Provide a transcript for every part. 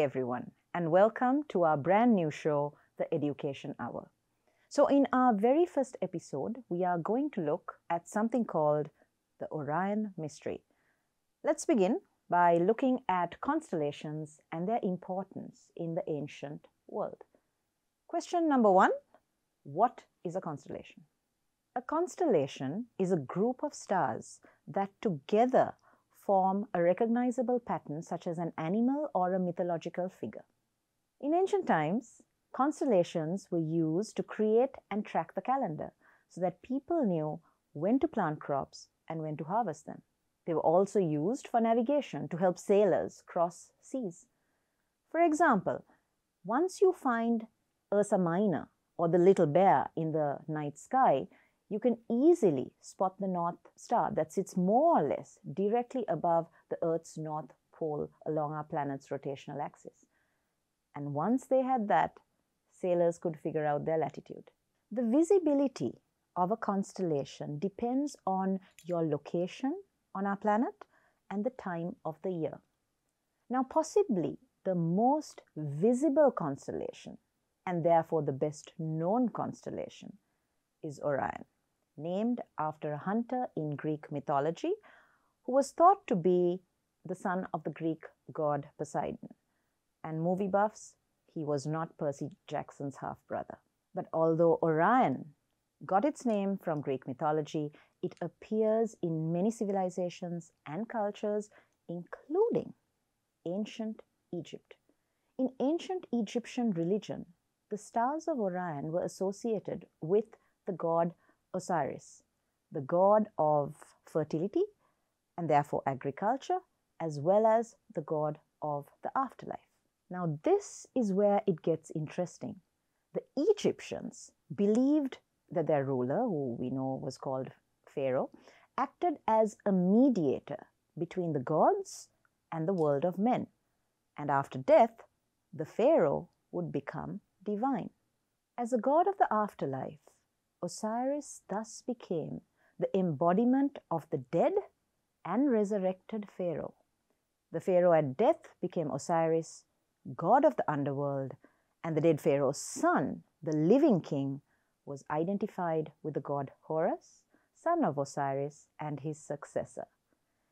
everyone, and welcome to our brand new show, The Education Hour. So, in our very first episode, we are going to look at something called the Orion Mystery. Let's begin by looking at constellations and their importance in the ancient world. Question number one What is a constellation? A constellation is a group of stars that together form a recognizable pattern such as an animal or a mythological figure. In ancient times, constellations were used to create and track the calendar so that people knew when to plant crops and when to harvest them. They were also used for navigation to help sailors cross seas. For example, once you find Ursa Minor or the little bear in the night sky, you can easily spot the North Star that sits more or less directly above the Earth's north pole along our planet's rotational axis. And once they had that, sailors could figure out their latitude. The visibility of a constellation depends on your location on our planet and the time of the year. Now, possibly the most visible constellation, and therefore the best known constellation, is Orion named after a hunter in Greek mythology who was thought to be the son of the Greek god Poseidon. And movie buffs, he was not Percy Jackson's half brother. But although Orion got its name from Greek mythology, it appears in many civilizations and cultures, including ancient Egypt. In ancient Egyptian religion, the stars of Orion were associated with the god Osiris, the god of fertility and therefore agriculture, as well as the god of the afterlife. Now, this is where it gets interesting. The Egyptians believed that their ruler, who we know was called Pharaoh, acted as a mediator between the gods and the world of men. And after death, the Pharaoh would become divine. As a god of the afterlife, Osiris thus became the embodiment of the dead and resurrected Pharaoh. The Pharaoh at death became Osiris, god of the underworld, and the dead Pharaoh's son, the living king, was identified with the god Horus, son of Osiris, and his successor.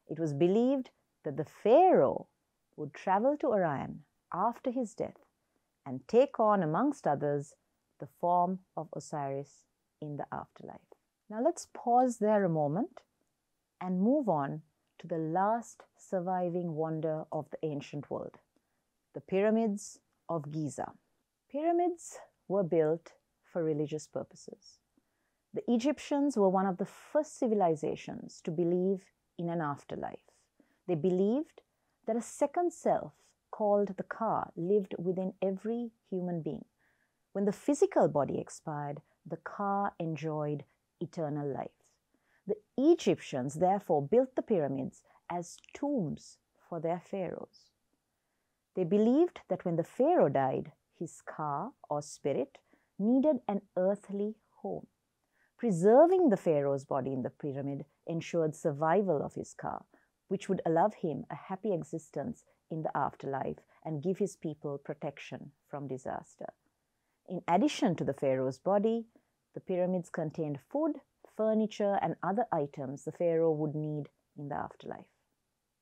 It was believed that the Pharaoh would travel to Orion after his death and take on, amongst others, the form of Osiris in the afterlife. Now let's pause there a moment and move on to the last surviving wonder of the ancient world the pyramids of Giza. Pyramids were built for religious purposes. The Egyptians were one of the first civilizations to believe in an afterlife. They believed that a second self called the Ka lived within every human being. When the physical body expired, the Ka enjoyed eternal life. The Egyptians therefore built the pyramids as tombs for their pharaohs. They believed that when the pharaoh died, his Ka or spirit needed an earthly home. Preserving the pharaoh's body in the pyramid ensured survival of his Ka, which would allow him a happy existence in the afterlife and give his people protection from disaster. In addition to the pharaoh's body, the pyramids contained food, furniture, and other items the pharaoh would need in the afterlife.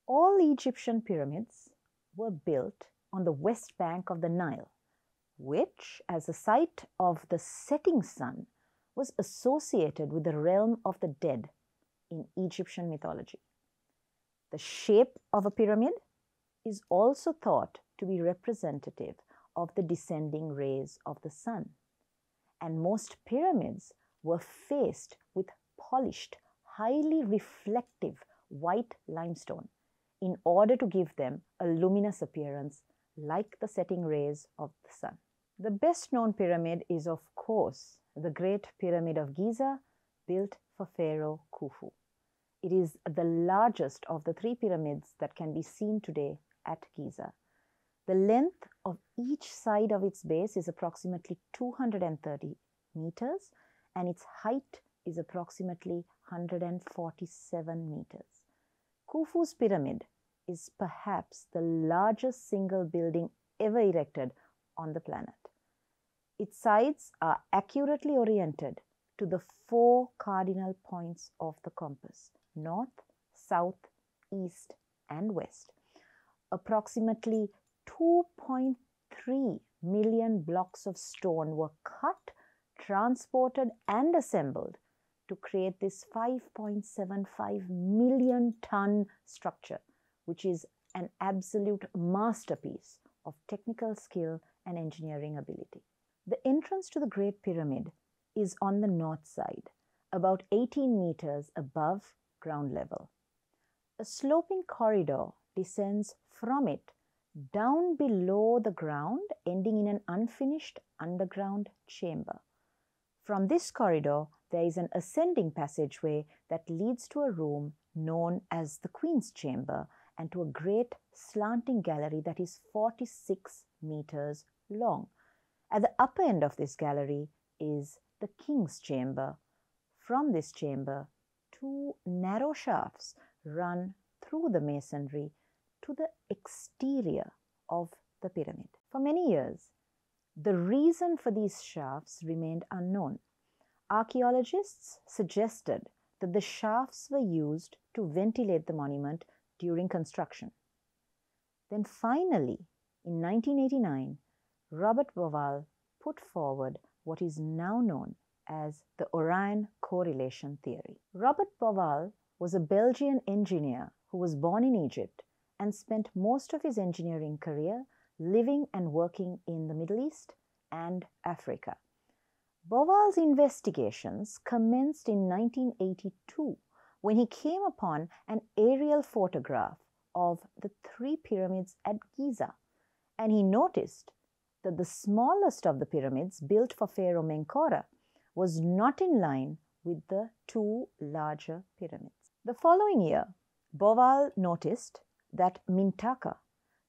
All Egyptian pyramids were built on the west bank of the Nile, which, as the site of the setting sun, was associated with the realm of the dead in Egyptian mythology. The shape of a pyramid is also thought to be representative of the descending rays of the sun and most pyramids were faced with polished, highly reflective white limestone in order to give them a luminous appearance like the setting rays of the sun. The best known pyramid is, of course, the Great Pyramid of Giza, built for Pharaoh Khufu. It is the largest of the three pyramids that can be seen today at Giza. The length of each side of its base is approximately 230 meters and its height is approximately 147 meters. Khufu's pyramid is perhaps the largest single building ever erected on the planet. Its sides are accurately oriented to the four cardinal points of the compass north, south, east, and west. Approximately 2.3 million blocks of stone were cut, transported, and assembled to create this 5.75 million ton structure, which is an absolute masterpiece of technical skill and engineering ability. The entrance to the Great Pyramid is on the north side, about 18 meters above ground level. A sloping corridor descends from it down below the ground, ending in an unfinished underground chamber. From this corridor, there is an ascending passageway that leads to a room known as the Queen's Chamber and to a great slanting gallery that is 46 meters long. At the upper end of this gallery is the King's Chamber. From this chamber, two narrow shafts run through the masonry to the exterior of the pyramid. For many years, the reason for these shafts remained unknown. Archaeologists suggested that the shafts were used to ventilate the monument during construction. Then finally, in 1989, Robert Boval put forward what is now known as the Orion correlation theory. Robert Boval was a Belgian engineer who was born in Egypt and spent most of his engineering career living and working in the Middle East and Africa. Boval's investigations commenced in 1982 when he came upon an aerial photograph of the three pyramids at Giza, and he noticed that the smallest of the pyramids built for Pharaoh Menkaura was not in line with the two larger pyramids. The following year, Boval noticed that Mintaka,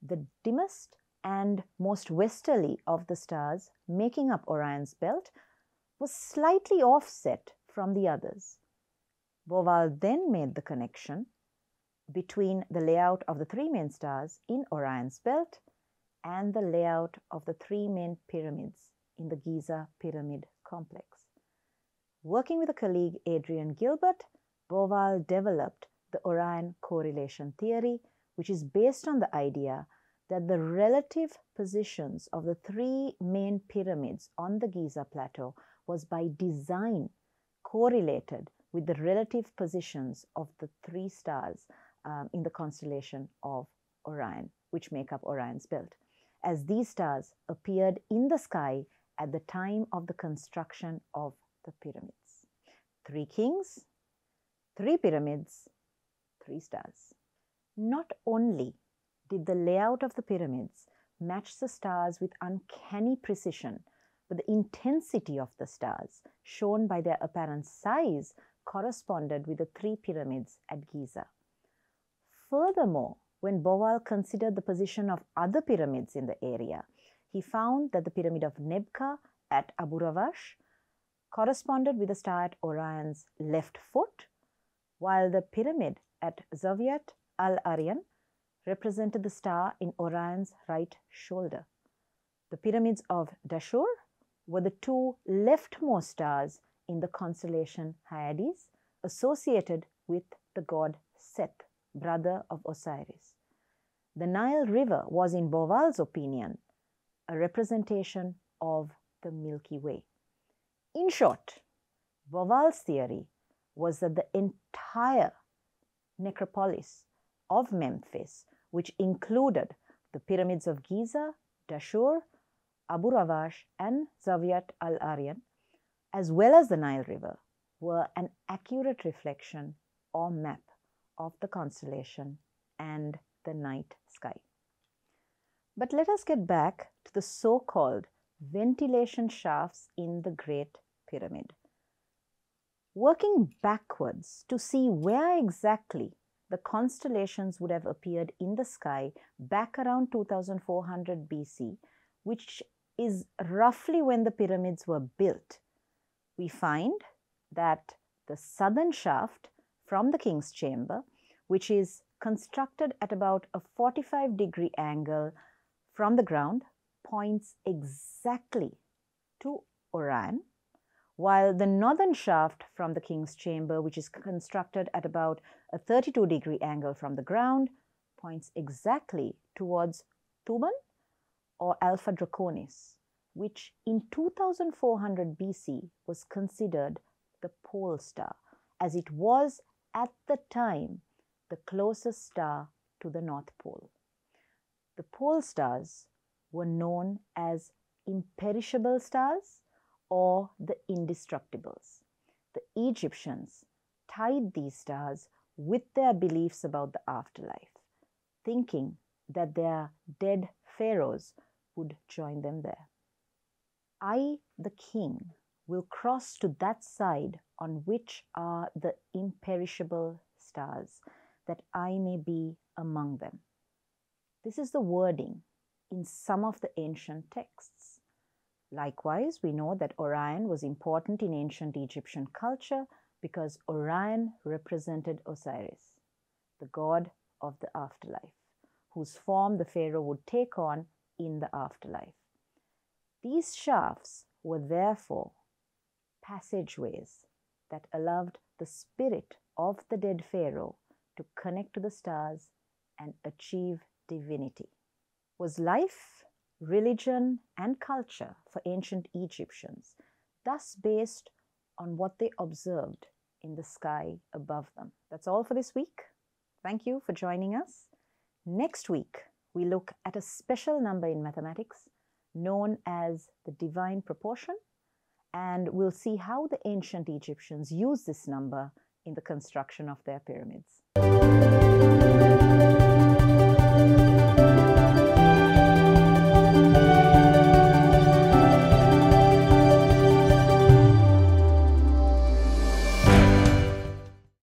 the dimmest and most westerly of the stars making up Orion's belt, was slightly offset from the others. Boval then made the connection between the layout of the three main stars in Orion's belt and the layout of the three main pyramids in the Giza pyramid complex. Working with a colleague, Adrian Gilbert, Boval developed the Orion correlation theory, which is based on the idea that the relative positions of the three main pyramids on the Giza Plateau was by design correlated with the relative positions of the three stars um, in the constellation of Orion, which make up Orion's belt, as these stars appeared in the sky at the time of the construction of the pyramids. Three kings, three pyramids, three stars. Not only did the layout of the pyramids match the stars with uncanny precision, but the intensity of the stars, shown by their apparent size, corresponded with the three pyramids at Giza. Furthermore, when Boval considered the position of other pyramids in the area, he found that the pyramid of Nebka at Abu Ravash corresponded with the star at Orion's left foot, while the pyramid at Zawiat Al Aryan represented the star in Orion's right shoulder. The pyramids of Dashur were the two leftmost stars in the constellation Hyades, associated with the god Seth, brother of Osiris. The Nile River was, in Boval's opinion, a representation of the Milky Way. In short, Boval's theory was that the entire necropolis of Memphis, which included the pyramids of Giza, Dashur, Abu Ravash, and Zawiat al Aryan, as well as the Nile River, were an accurate reflection or map of the constellation and the night sky. But let us get back to the so called ventilation shafts in the Great Pyramid. Working backwards to see where exactly the constellations would have appeared in the sky back around 2400 BC, which is roughly when the pyramids were built. We find that the southern shaft from the king's chamber, which is constructed at about a 45 degree angle from the ground, points exactly to Orion, while the northern shaft from the king's chamber, which is constructed at about a 32 degree angle from the ground, points exactly towards Thuban or Alpha Draconis, which in 2400 BC was considered the pole star, as it was at the time the closest star to the North Pole. The pole stars were known as imperishable stars or the indestructibles. The Egyptians tied these stars with their beliefs about the afterlife, thinking that their dead pharaohs would join them there. I, the king, will cross to that side on which are the imperishable stars, that I may be among them. This is the wording in some of the ancient texts. Likewise, we know that Orion was important in ancient Egyptian culture because Orion represented Osiris, the god of the afterlife, whose form the pharaoh would take on in the afterlife. These shafts were therefore passageways that allowed the spirit of the dead pharaoh to connect to the stars and achieve divinity. Was life religion, and culture for ancient Egyptians, thus based on what they observed in the sky above them. That's all for this week. Thank you for joining us. Next week, we look at a special number in mathematics known as the divine proportion, and we'll see how the ancient Egyptians used this number in the construction of their pyramids.